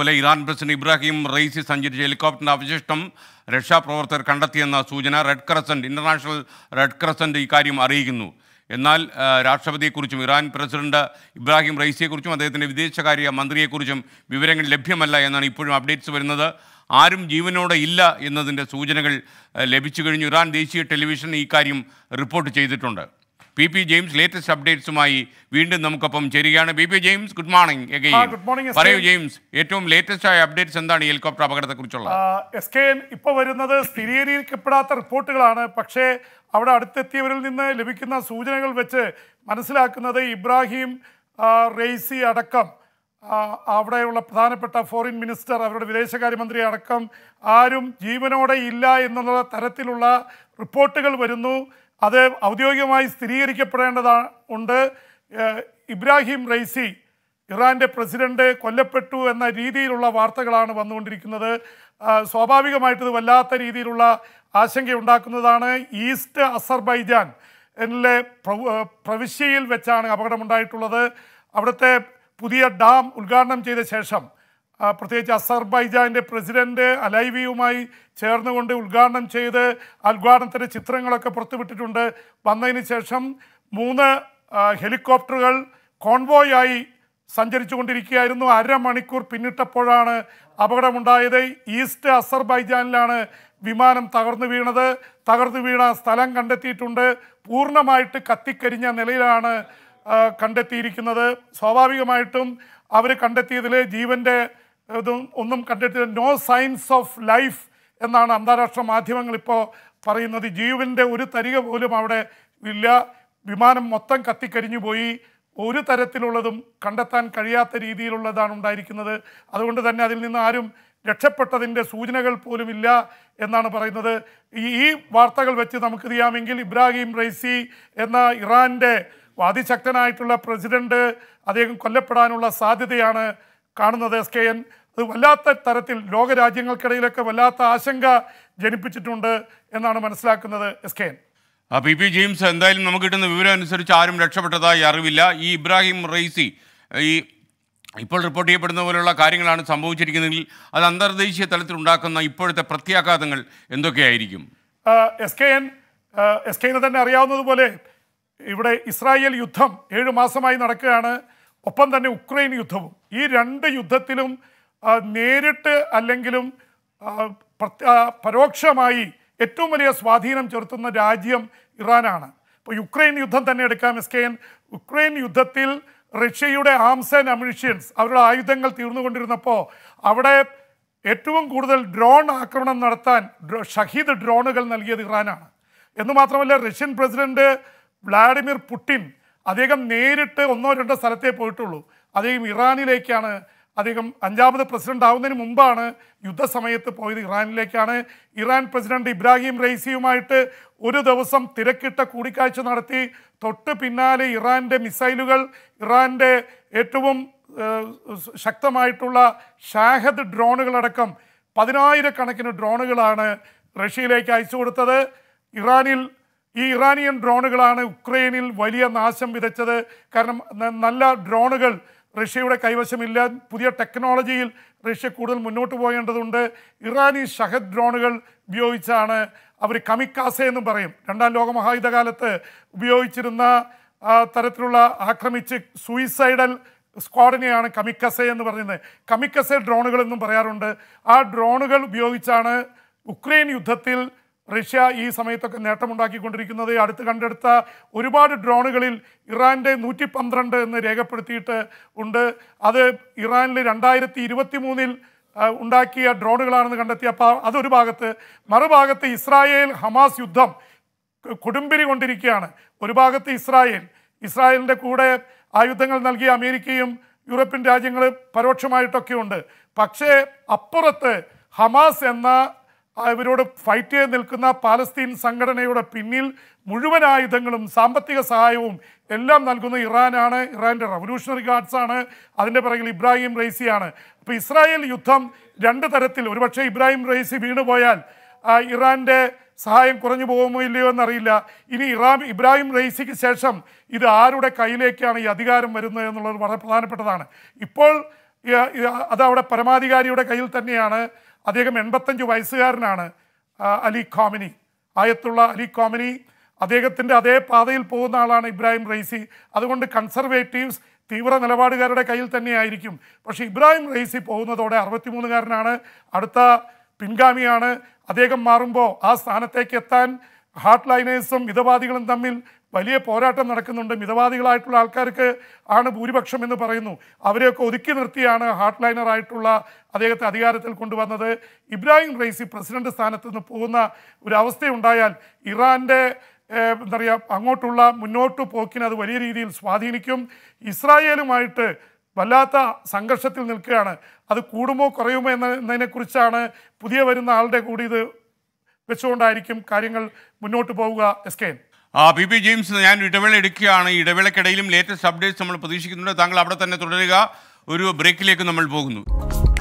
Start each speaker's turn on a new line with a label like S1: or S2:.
S1: പോലെ Iran president Ibrahim റെയ്സി സഞ്ചരിച്ച ഹെലികോപ്റ്ററിന്റെ അവശിഷ്ടം രക്ഷാപ്രവർത്തകർ കണ്ടെത്തിയെന്ന സൂചന red crescent international red crescent ഇക്കാര്യം അറിയിക്കുന്നു എന്നാൽ രാഷ്ട്രപതിയെക്കുറിച്ചും ഇറാൻ പ്രസിഡന്റ് ഇബ്രാഹിം റൈസിയെക്കുറിച്ചും അദ്ദേഹത്തിൻ്റെ വിദേശകാര്യ മന്ത്രിയെക്കുറിച്ചും വിവരങ്ങൾ ലഭ്യമല്ല എന്നാണ് ഇപ്പോഴും അപ്ഡേറ്റ്സ് വരുന്നത് ആരും ജീവനോടെ ഇല്ല എന്നതിൻ്റെ സൂചനകൾ ലഭിച്ചു കഴിഞ്ഞു ഇറാൻ ദേശീയ ടെലിവിഷൻ ഈ കാര്യം റിപ്പോർട്ട് ചെയ്തിട്ടുണ്ട് പി പി ജെയിംസ് ലേറ്റസ്റ്റ് അപ്ഡേറ്റ്സുമായി വീണ്ടും നമുക്കൊപ്പം ചേരുകയാണ് P P James good morning പറയൂ ജെയിംസ് ഏറ്റവും ലേറ്റസ്റ്റ് ആയ അപ്ഡേറ്റ്സ് എന്താണ് ഹെലികോപ്റ്റർ കുറിച്ചുള്ള
S2: എസ് കെ എൻ ഇപ്പോൾ വരുന്നത് സ്ഥിരീകരിക്കപ്പെടാത്ത റിപ്പോർട്ടുകളാണ് പക്ഷേ അവിടെ അടുത്തെത്തിയവരിൽ നിന്ന് ലഭിക്കുന്ന സൂചനകൾ വെച്ച് മനസ്സിലാക്കുന്നത് ഇബ്രാഹിം റെയ്സി അടക്കം അവിടെയുള്ള പ്രധാനപ്പെട്ട ഫോറിൻ മിനിസ്റ്റർ അവരുടെ വിദേശകാര്യമന്ത്രി അടക്കം ആരും ജീവനോടെ ഇല്ല എന്നുള്ള തരത്തിലുള്ള റിപ്പോർട്ടുകൾ വരുന്നു അത് ഔദ്യോഗികമായി സ്ഥിരീകരിക്കപ്പെടേണ്ടതാണ് ഉണ്ട് ഇബ്രാഹിം റൈസി ഇറാൻ്റെ പ്രസിഡന്റ് കൊല്ലപ്പെട്ടു എന്ന രീതിയിലുള്ള വാർത്തകളാണ് വന്നുകൊണ്ടിരിക്കുന്നത് സ്വാഭാവികമായിട്ടത് വല്ലാത്ത രീതിയിലുള്ള ആശങ്കയുണ്ടാക്കുന്നതാണ് ഈസ്റ്റ് അസർബൈജാൻ എന്നിലെ പ്രവിശ്യയിൽ വെച്ചാണ് അപകടമുണ്ടായിട്ടുള്ളത് അവിടുത്തെ പുതിയ ഡാം ഉദ്ഘാടനം ചെയ്ത ശേഷം പ്രത്യേകിച്ച് അസർബൈജാൻ്റെ പ്രസിഡന്റ് അലൈവിയുമായി ചേർന്നുകൊണ്ട് ഉദ്ഘാടനം ചെയ്ത് ഉദ്ഘാടനത്തിൻ്റെ ചിത്രങ്ങളൊക്കെ പുറത്തുവിട്ടിട്ടുണ്ട് വന്നതിന് ശേഷം മൂന്ന് ഹെലികോപ്റ്ററുകൾ കോൺവോയായി സഞ്ചരിച്ചുകൊണ്ടിരിക്കുകയായിരുന്നു അരമണിക്കൂർ പിന്നിട്ടപ്പോഴാണ് അപകടമുണ്ടായത് ഈസ്റ്റ് അസർബൈജാനിലാണ് വിമാനം തകർന്നു വീണത് തകർന്നു വീണ സ്ഥലം കണ്ടെത്തിയിട്ടുണ്ട് പൂർണ്ണമായിട്ട് കത്തിക്കരിഞ്ഞ നിലയിലാണ് കണ്ടെത്തിയിരിക്കുന്നത് സ്വാഭാവികമായിട്ടും അവർ കണ്ടെത്തിയതിൽ ജീവൻ്റെ ഇതും ഒന്നും കണ്ടെത്തിയില്ല നോ സൈൻസ് ഓഫ് ലൈഫ് എന്നാണ് അന്താരാഷ്ട്ര മാധ്യമങ്ങൾ ഇപ്പോൾ പറയുന്നത് ജീവൻ്റെ ഒരു തരിക പോലും അവിടെ ഇല്ല വിമാനം മൊത്തം കത്തിക്കരിഞ്ഞു പോയി ഒരു തരത്തിലുള്ളതും കണ്ടെത്താൻ കഴിയാത്ത രീതിയിലുള്ളതാണ് ഉണ്ടായിരിക്കുന്നത് അതുകൊണ്ട് തന്നെ അതിൽ നിന്ന് ആരും രക്ഷപ്പെട്ടതിൻ്റെ സൂചനകൾ പോലും ഇല്ല എന്നാണ് പറയുന്നത് ഈ വാർത്തകൾ വെച്ച് നമുക്കറിയാമെങ്കിൽ ഇബ്രാഹിം റൈസി എന്ന ഇറാൻ്റെ അതിശക്തനായിട്ടുള്ള പ്രസിഡന്റ് അദ്ദേഹം കൊല്ലപ്പെടാനുള്ള സാധ്യതയാണ് കാണുന്നത് എസ് കെ എൻ അത് വല്ലാത്ത തരത്തിൽ ലോകരാജ്യങ്ങൾക്കിടയിലൊക്കെ വല്ലാത്ത ആശങ്ക ജനിപ്പിച്ചിട്ടുണ്ട് എന്നാണ് മനസ്സിലാക്കുന്നത് S K N
S1: P P James എന്തായാലും നമുക്ക് കിട്ടുന്ന വിവരം അനുസരിച്ച് ആരും രക്ഷപ്പെട്ടതായി അറിവില്ല ഈ ഇബ്രാഹിം റൈസി ഈ ഇപ്പോൾ റിപ്പോർട്ട് ചെയ്യപ്പെടുന്ന പോലെയുള്ള കാര്യങ്ങളാണ് സംഭവിച്ചിരിക്കുന്നതെങ്കിൽ അത് അന്തർദേശീയ തലത്തിൽ ഉണ്ടാക്കുന്ന ഇപ്പോഴത്തെ പ്രത്യാഘാതങ്ങൾ എന്തൊക്കെയായിരിക്കും
S2: എസ് കെ എൻ എസ് എന്ന് തന്നെ അറിയാവുന്നതുപോലെ ഇവിടെ ഇസ്രായേൽ യുദ്ധം ഏഴ് മാസമായി നടക്കുകയാണ് ഒപ്പം തന്നെ ഉക്രൈൻ യുദ്ധവും ഈ രണ്ട് യുദ്ധത്തിലും നേരിട്ട് അല്ലെങ്കിലും പരോക്ഷമായി ഏറ്റവും വലിയ സ്വാധീനം ചെലുത്തുന്ന രാജ്യം ഇറാനാണ് ഇപ്പോൾ യുക്രൈൻ യുദ്ധം തന്നെ എടുക്കാം എസ് കെ എൻ ഉക്രൈൻ യുദ്ധത്തിൽ റഷ്യയുടെ ആംസ് ആൻഡ് അമ്യൂഷ്യൻസ് അവരുടെ ആയുധങ്ങൾ തീർന്നുകൊണ്ടിരുന്നപ്പോൾ അവിടെ ഏറ്റവും കൂടുതൽ ഡ്രോൺ ആക്രമണം നടത്താൻ ഷഹീദ് ഡ്രോണുകൾ നൽകിയത് ഇറാനാണ് എന്ന് മാത്രമല്ല റഷ്യൻ പ്രസിഡന്റ് വ്ളാഡിമിർ പുടിൻ അദ്ദേഹം നേരിട്ട് ഒന്നോ രണ്ടോ സ്ഥലത്തേ പോയിട്ടുള്ളൂ അദ്ദേഹം ഇറാനിലേക്കാണ് അദ്ദേഹം അഞ്ചാമത് പ്രസിഡന്റ് ആവുന്നതിന് മുമ്പാണ് യുദ്ധസമയത്ത് പോയത് ഇറാനിലേക്കാണ് ഇറാൻ പ്രസിഡന്റ് ഇബ്രാഹിം റൈസിയുമായിട്ട് ഒരു ദിവസം തിരക്കിട്ട കൂടിക്കാഴ്ച നടത്തി തൊട്ട് പിന്നാലെ ഇറാൻ്റെ മിസൈലുകൾ ഇറാൻ്റെ ഏറ്റവും ശക്തമായിട്ടുള്ള ഷാഹദ് ഡ്രോണുകളടക്കം പതിനായിരക്കണക്കിന് ഡ്രോണുകളാണ് റഷ്യയിലേക്ക് അയച്ചു കൊടുത്തത് ഇറാനിൽ ഈ ഇറാനിയൻ ഡ്രോണുകളാണ് ഉക്രൈനിൽ വലിയ നാശം വിതച്ചത് കാരണം നല്ല ഡ്രോണുകൾ റഷ്യയുടെ കൈവശമില്ല പുതിയ ടെക്നോളജിയിൽ റഷ്യ കൂടുതൽ മുന്നോട്ട് പോകേണ്ടതുണ്ട് ഇറാനി ഷഹദ് ഡ്രോണുകൾ ഉപയോഗിച്ചാണ് അവർ കമിക്കാസ എന്ന് പറയും രണ്ടാം ലോക ഉപയോഗിച്ചിരുന്ന തരത്തിലുള്ള ആക്രമിച്ച് സൂയിസൈഡൽ സ്ക്വാഡിനെയാണ് കമിക്കസ എന്ന് പറയുന്നത് കമിക്കസ ഡ്രോണുകൾ എന്നും പറയാറുണ്ട് ആ ഡ്രോണുകൾ ഉപയോഗിച്ചാണ് ഉക്രൈൻ യുദ്ധത്തിൽ റഷ്യ ഈ സമയത്തൊക്കെ നേട്ടമുണ്ടാക്കിക്കൊണ്ടിരിക്കുന്നത് അടുത്ത് കണ്ടെടുത്ത ഒരുപാട് ഡ്രോണുകളിൽ ഇറാൻ്റെ നൂറ്റി പന്ത്രണ്ട് എന്ന് രേഖപ്പെടുത്തിയിട്ട് ഉണ്ട് അത് ഇറാനിൽ രണ്ടായിരത്തി ഇരുപത്തി മൂന്നിൽ ഉണ്ടാക്കിയ ഡ്രോണുകളാണെന്ന് കണ്ടെത്തി അപ്പോൾ അതൊരു ഭാഗത്ത് മറുഭാഗത്ത് ഇസ്രായേൽ ഹമാസ് യുദ്ധം കൊടുമ്പിരി കൊണ്ടിരിക്കുകയാണ് ഒരു ഭാഗത്ത് ഇസ്രായേൽ ഇസ്രായേലിൻ്റെ കൂടെ ആയുധങ്ങൾ നൽകിയ അമേരിക്കയും യൂറോപ്യൻ രാജ്യങ്ങൾ പരോക്ഷമായിട്ടൊക്കെ ഉണ്ട് പക്ഷേ അപ്പുറത്ത് ഹമാസ് എന്ന ഇവരോട് ഫൈറ്റ് ചെയ്ത് നിൽക്കുന്ന പാലസ്തീൻ സംഘടനയുടെ പിന്നിൽ മുഴുവൻ ആയുധങ്ങളും സാമ്പത്തിക സഹായവും എല്ലാം നൽകുന്ന ഇറാനാണ് ഇറാൻ്റെ റവല്യൂഷണറി ഗാർഡ്സാണ് അതിൻ്റെ പിറകിൽ ഇബ്രാഹിം റൈസിയാണ് അപ്പോൾ ഇസ്രായേൽ യുദ്ധം രണ്ട് തരത്തിൽ ഒരുപക്ഷെ ഇബ്രാഹിം റൈസി വീണുപോയാൽ ഇറാൻ്റെ സഹായം കുറഞ്ഞു പോകുമോ ഇല്ലയോ എന്നറിയില്ല ഇനി ഇറാം ഇബ്രാഹിം റൈസിക്ക് ശേഷം ഇത് ആരുടെ കയ്യിലേക്കാണ് ഈ അധികാരം വരുന്നത് എന്നുള്ളത് വളരെ പ്രധാനപ്പെട്ടതാണ് ഇപ്പോൾ അതവിടെ പരമാധികാരിയുടെ കയ്യിൽ തന്നെയാണ് അദ്ദേഹം എൺപത്തഞ്ച് വയസ്സുകാരനാണ് അലി ഖാമിനി ആയത്തുള്ള അലി ഖാമിനി അദ്ദേഹത്തിൻ്റെ അതേ പാതയിൽ പോകുന്ന ആളാണ് ഇബ്രാഹിം റൈസി അതുകൊണ്ട് കൺസർവേറ്റീവ്സ് തീവ്ര നിലപാടുകാരുടെ കയ്യിൽ തന്നെയായിരിക്കും പക്ഷേ ഇബ്രാഹിം റൈസി പോകുന്നതോടെ അറുപത്തിമൂന്നുകാരനാണ് അടുത്ത പിൻഗാമിയാണ് അദ്ദേഹം മാറുമ്പോൾ ആ സ്ഥാനത്തേക്ക് എത്താൻ ഹാർട്ട് ലൈനേഴ്സും മിതവാദികളും തമ്മിൽ വലിയ പോരാട്ടം നടക്കുന്നുണ്ട് മിതവാദികളായിട്ടുള്ള ആൾക്കാർക്ക് ആണ് ഭൂരിപക്ഷം എന്ന് പറയുന്നു അവരെയൊക്കെ ഒതുക്കി നിർത്തിയാണ് ഹാർട്ട് ലൈനറായിട്ടുള്ള അദ്ദേഹത്തെ അധികാരത്തിൽ കൊണ്ടുവന്നത് ഇബ്രാഹിം റൈസി പ്രസിഡന്റ് സ്ഥാനത്ത് നിന്ന് പോകുന്ന ഒരു അവസ്ഥയുണ്ടായാൽ ഇറാൻ്റെ എന്താ പറയുക അങ്ങോട്ടുള്ള മുന്നോട്ട് പോക്കിനത് അത് വലിയ രീതിയിൽ സ്വാധീനിക്കും ഇസ്രായേലുമായിട്ട് വല്ലാത്ത സംഘർഷത്തിൽ നിൽക്കുകയാണ് അത് കൂടുമോ കുറയുമോ എന്നതിനെക്കുറിച്ചാണ് പുതിയ വരുന്ന ആളുടെ കൂടി ഇത് വെച്ചുകൊണ്ടായിരിക്കും കാര്യങ്ങൾ മുന്നോട്ട് പോവുക S K
S1: P P James ഞാൻ ഇടവേള എടുക്കുകയാണ് ഇടവേളക്കിടയിലും ലേറ്റസ്റ്റ് അപ്ഡേറ്റ്സ് നമ്മൾ പ്രതീക്ഷിക്കുന്നുണ്ട് താങ്കൾ അവിടെ തന്നെ തുടരുക ഒരു ബ്രേക്കിലേക്ക് നമ്മൾ പോകുന്നു